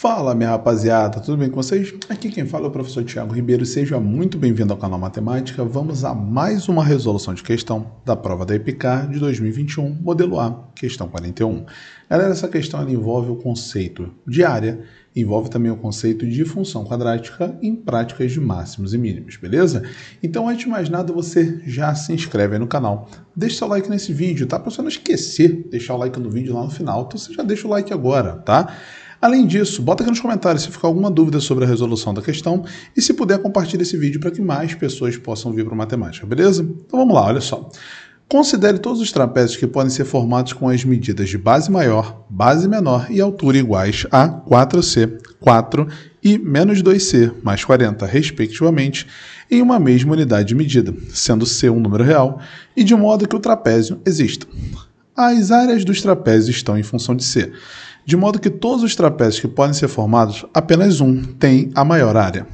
Fala, minha rapaziada, tudo bem com vocês? Aqui quem fala é o professor Tiago Ribeiro. Seja muito bem-vindo ao canal Matemática. Vamos a mais uma resolução de questão da prova da EPICAR de 2021, modelo A, questão 41. Galera, essa questão envolve o conceito de área, envolve também o conceito de função quadrática em práticas de máximos e mínimos, beleza? Então, antes de mais nada, você já se inscreve aí no canal, deixa seu like nesse vídeo, tá? Para você não esquecer, deixar o like no vídeo lá no final, então você já deixa o like agora, tá? Além disso, bota aqui nos comentários se ficar alguma dúvida sobre a resolução da questão e se puder compartilhar esse vídeo para que mais pessoas possam vir para matemática, beleza? Então vamos lá, olha só. Considere todos os trapézios que podem ser formados com as medidas de base maior, base menor e altura iguais a 4C, 4 e menos 2C, mais 40, respectivamente, em uma mesma unidade de medida, sendo C um número real, e de modo que o trapézio exista. As áreas dos trapézios estão em função de C, de modo que todos os trapézios que podem ser formados, apenas um tem a maior área.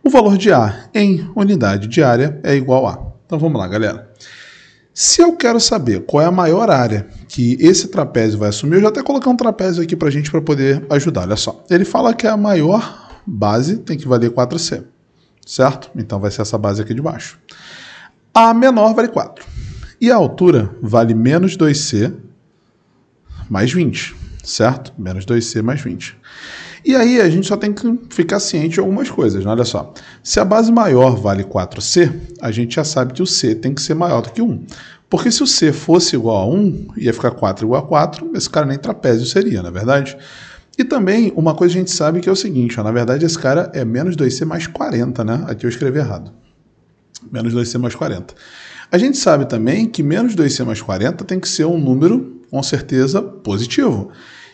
O valor de A em unidade de área é igual a. Então vamos lá, galera. Se eu quero saber qual é a maior área que esse trapézio vai assumir, eu já até coloquei um trapézio aqui para a gente para poder ajudar. Olha só, ele fala que a maior base tem que valer 4C, certo? Então vai ser essa base aqui de baixo. A menor vale 4. E a altura vale menos 2C mais 20 certo? Menos 2C mais 20. E aí a gente só tem que ficar ciente de algumas coisas, né? olha só. Se a base maior vale 4C, a gente já sabe que o C tem que ser maior do que 1. Porque se o C fosse igual a 1, ia ficar 4 igual a 4, esse cara nem trapézio seria, na é verdade? E também, uma coisa a gente sabe que é o seguinte, ó, na verdade esse cara é menos 2C mais 40, né? Aqui eu escrevi errado. Menos 2C mais 40. A gente sabe também que menos 2C mais 40 tem que ser um número com certeza positivo.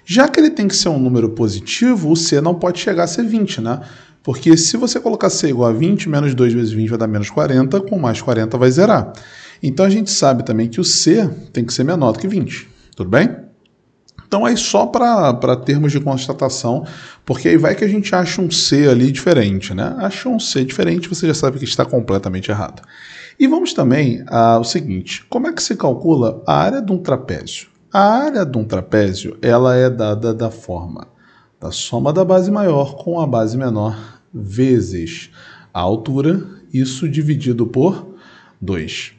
Já que ele tem que ser um número positivo, o C não pode chegar a ser 20, né? Porque se você colocar C igual a 20, menos 2 vezes 20 vai dar menos 40, com mais 40 vai zerar. Então a gente sabe também que o C tem que ser menor do que 20, tudo bem? Então aí só para termos de constatação, porque aí vai que a gente acha um C ali diferente, né? Achou um C diferente, você já sabe que está completamente errado. E vamos também ao seguinte, como é que se calcula a área de um trapézio? A área de um trapézio ela é dada da forma da soma da base maior com a base menor vezes a altura, isso dividido por 2.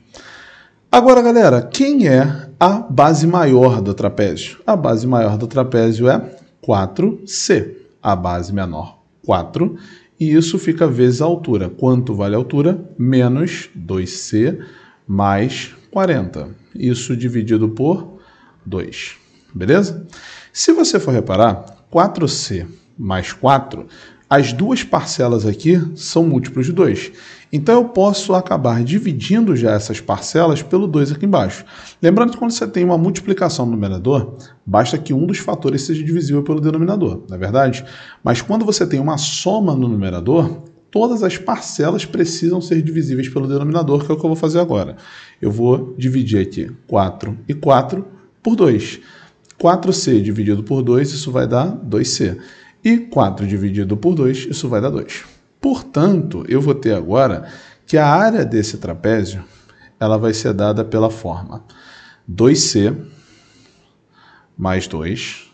Agora, galera, quem é a base maior do trapézio? A base maior do trapézio é 4C, a base menor 4, e isso fica vezes a altura. Quanto vale a altura? Menos 2C mais 40. Isso dividido por 2. Beleza? Se você for reparar, 4C mais 4, as duas parcelas aqui são múltiplos de 2. Então eu posso acabar dividindo já essas parcelas pelo 2 aqui embaixo. Lembrando que quando você tem uma multiplicação no numerador, basta que um dos fatores seja divisível pelo denominador, não é verdade? Mas quando você tem uma soma no numerador, todas as parcelas precisam ser divisíveis pelo denominador, que é o que eu vou fazer agora. Eu vou dividir aqui 4 e 4 por 2. 4C dividido por 2, isso vai dar 2C. E 4 dividido por 2, isso vai dar 2. Portanto, eu vou ter agora que a área desse trapézio ela vai ser dada pela forma 2C mais 2,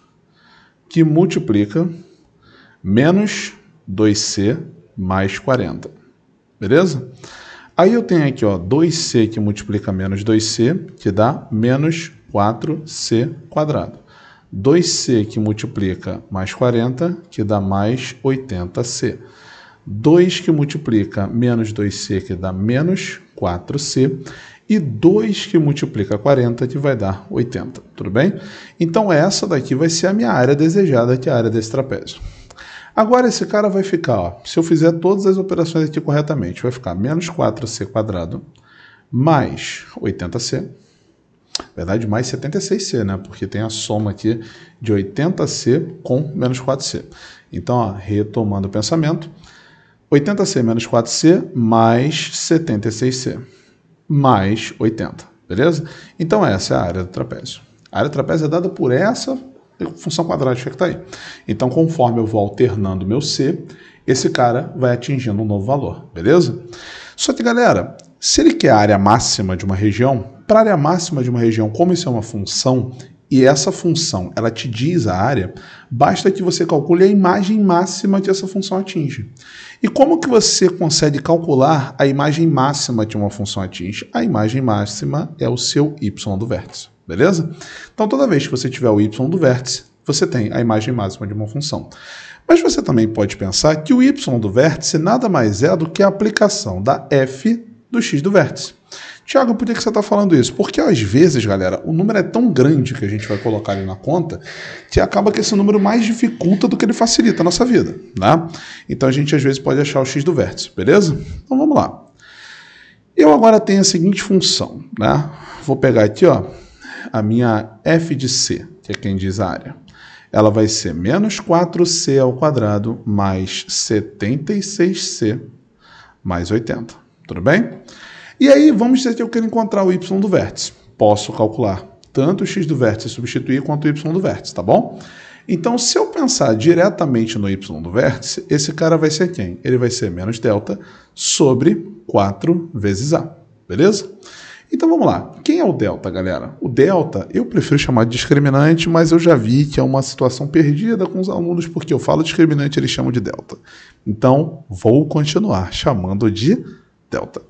que multiplica menos 2C mais 40. Beleza? Aí eu tenho aqui ó, 2C que multiplica menos 2C, que dá menos 4c quadrado. 2c que multiplica mais 40, que dá mais 80c. 2 que multiplica menos 2c, que dá menos 4c. E 2 que multiplica 40, que vai dar 80. Tudo bem? Então, essa daqui vai ser a minha área desejada, que é a área desse trapézio. Agora, esse cara vai ficar, ó, se eu fizer todas as operações aqui corretamente, vai ficar menos 4c mais 80c na verdade, mais 76C, né? Porque tem a soma aqui de 80C com menos 4C. Então, ó, retomando o pensamento, 80C menos 4C mais 76C mais 80, beleza? Então, essa é a área do trapézio. A área do trapézio é dada por essa função quadrática que está aí. Então, conforme eu vou alternando meu C, esse cara vai atingindo um novo valor, beleza? Só que, galera, se ele quer a área máxima de uma região, para a área máxima de uma região, como isso é uma função, e essa função ela te diz a área, basta que você calcule a imagem máxima que essa função atinge. E como que você consegue calcular a imagem máxima que uma função atinge? A imagem máxima é o seu y do vértice, beleza? Então toda vez que você tiver o y do vértice, você tem a imagem máxima de uma função. Mas você também pode pensar que o y do vértice nada mais é do que a aplicação da f do x do vértice. Tiago, por que você está falando isso? Porque às vezes, galera, o número é tão grande que a gente vai colocar ali na conta que acaba que esse número mais dificulta do que ele facilita a nossa vida, né? Então a gente às vezes pode achar o x do vértice, beleza? Então vamos lá. Eu agora tenho a seguinte função, né? Vou pegar aqui, ó, a minha f de c, que é quem diz a área. Ela vai ser menos 4c ao quadrado mais 76c mais 80, tudo bem? E aí vamos dizer que eu quero encontrar o y do vértice. Posso calcular tanto o x do vértice substituir quanto o y do vértice, tá bom? Então, se eu pensar diretamente no y do vértice, esse cara vai ser quem? Ele vai ser menos delta sobre 4 vezes a, beleza? Então vamos lá. Quem é o delta, galera? O delta eu prefiro chamar de discriminante, mas eu já vi que é uma situação perdida com os alunos porque eu falo discriminante, eles chamam de delta. Então vou continuar chamando de delta.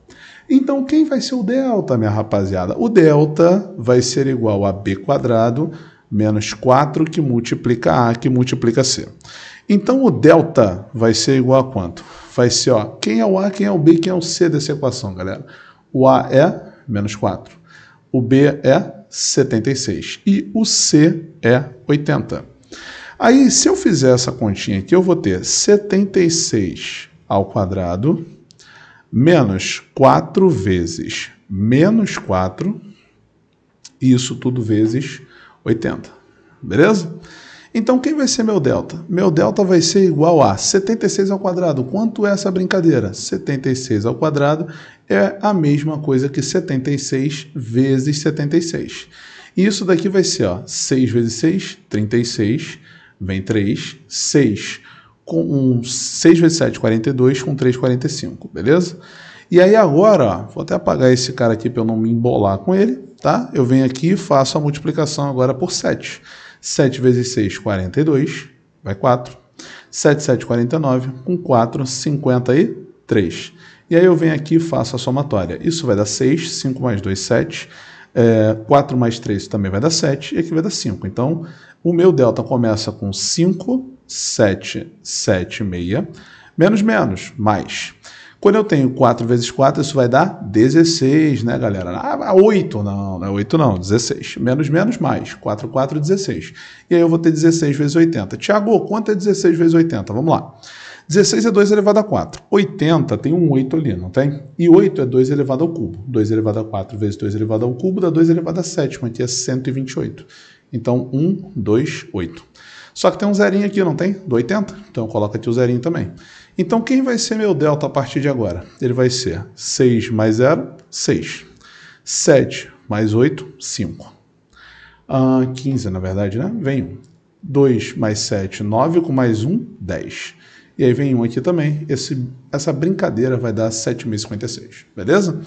Então, quem vai ser o delta, minha rapaziada? O delta vai ser igual a b quadrado menos 4 que multiplica a que multiplica c. Então, o delta vai ser igual a quanto? Vai ser, ó, quem é o a, quem é o b, quem é o c dessa equação, galera? O a é menos 4, o b é 76 e o c é 80. Aí, se eu fizer essa continha aqui, eu vou ter 76 ao quadrado menos 4 vezes menos 4, isso tudo vezes 80. Beleza? Então, quem vai ser meu delta? Meu delta vai ser igual a 76 ao quadrado. Quanto é essa brincadeira? 76 ao quadrado é a mesma coisa que 76 vezes 76. E isso daqui vai ser ó, 6 vezes 6, 36, vem 3, 6 com um 6 vezes 7, 42, com 3, 45, beleza? E aí agora, ó, vou até apagar esse cara aqui para eu não me embolar com ele, tá? Eu venho aqui e faço a multiplicação agora por 7. 7 vezes 6, 42, vai 4. 7, 7, 49, com 4, 53. E aí eu venho aqui e faço a somatória. Isso vai dar 6, 5 mais 2, 7. É, 4 mais 3 também vai dar 7, e aqui vai dar 5. Então, o meu delta começa com 5, 776. Menos, menos, mais. Quando eu tenho 4 vezes 4, isso vai dar 16, né, galera? Ah, 8, não, não é 8 não, 16. Menos, menos, mais. 4, 4, 16. E aí eu vou ter 16 vezes 80. Tiago, quanto é 16 vezes 80? Vamos lá. 16 é 2 elevado a 4. 80 tem um 8 ali, não tem? E 8 é 2 elevado ao cubo. 2 elevado a 4 vezes 2 elevado ao cubo dá 2 elevado a 7, aqui é 128. Então, 1, 2, 8. Só que tem um zerinho aqui, não tem? Do 80? Então eu coloco aqui o zerinho também. Então quem vai ser meu delta a partir de agora? Ele vai ser 6 mais 0, 6. 7 mais 8, 5. Uh, 15, na verdade, né? Vem 1. 2 mais 7, 9, com mais 1, 10. E aí vem 1 aqui também. Esse, essa brincadeira vai dar 7.056, beleza?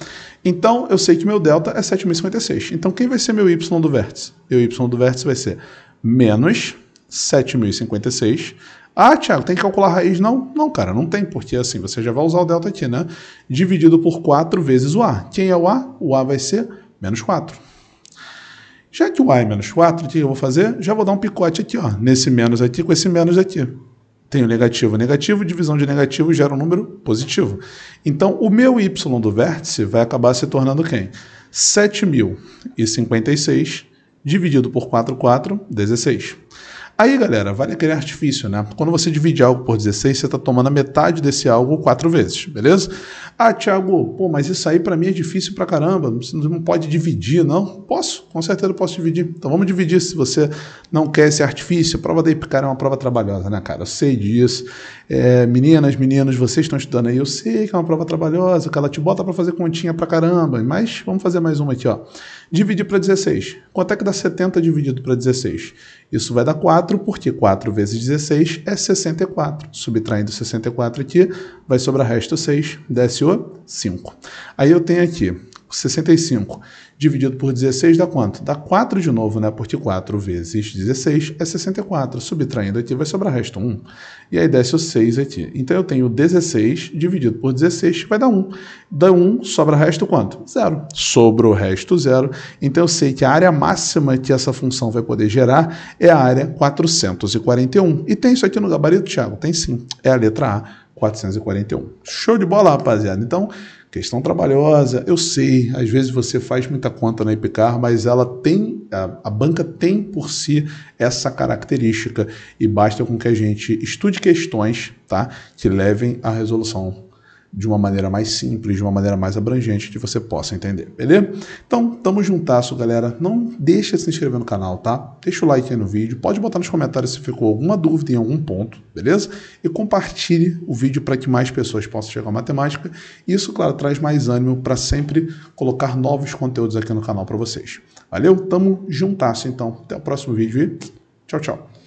Então, eu sei que meu delta é 7.056. Então, quem vai ser meu y do vértice? Meu y do vértice vai ser menos 7.056. Ah, Tiago, tem que calcular a raiz? Não, não, cara, não tem, porque assim, você já vai usar o delta aqui, né? Dividido por 4 vezes o A. Quem é o A? O A vai ser menos 4. Já que o A é menos 4, o que eu vou fazer? Já vou dar um picote aqui, ó, nesse menos aqui com esse menos aqui. Tenho negativo, negativo, divisão de negativo gera um número positivo. Então, o meu y do vértice vai acabar se tornando quem? 7.056 dividido por 4, 4, 16. Aí, galera, vale aquele artifício, né? Quando você divide algo por 16, você está tomando a metade desse algo quatro vezes, beleza? Ah, Thiago, pô, mas isso aí para mim é difícil pra caramba, você não pode dividir, não? Posso, com certeza posso dividir. Então vamos dividir se você não quer esse artifício. A prova da IPCAR é uma prova trabalhosa, né, cara? Eu sei disso. É, meninas, meninos, vocês estão estudando aí, eu sei que é uma prova trabalhosa, que ela te bota para fazer continha pra caramba, mas vamos fazer mais uma aqui, ó. Dividir para 16. Quanto é que dá 70 dividido para 16? Isso vai dar 4, porque 4 vezes 16 é 64. Subtraindo 64 aqui, vai sobrar resto 6, desce o 5. Aí eu tenho aqui 65 dividido por 16 dá quanto? Dá 4 de novo, né? Porque 4 vezes 16 é 64. Subtraindo aqui vai sobrar resto 1. E aí desce o 6 aqui. Então eu tenho 16 dividido por 16, vai dar 1. Dá 1, sobra resto quanto? Zero. Sobra o resto zero. Então eu sei que a área máxima que essa função vai poder gerar é a área 441. E tem isso aqui no gabarito, Thiago? Tem sim. É a letra A, 441. Show de bola, rapaziada. Então, Questão trabalhosa, eu sei, às vezes você faz muita conta na IPCAR, mas ela tem, a, a banca tem por si essa característica e basta com que a gente estude questões, tá? Que levem à resolução de uma maneira mais simples, de uma maneira mais abrangente, que você possa entender, beleza? Então, tamo juntasso, galera. Não deixa de se inscrever no canal, tá? Deixa o like aí no vídeo, pode botar nos comentários se ficou alguma dúvida em algum ponto, beleza? E compartilhe o vídeo para que mais pessoas possam chegar à matemática. Isso, claro, traz mais ânimo para sempre colocar novos conteúdos aqui no canal para vocês. Valeu? Tamo juntasso, então. Até o próximo vídeo e tchau, tchau.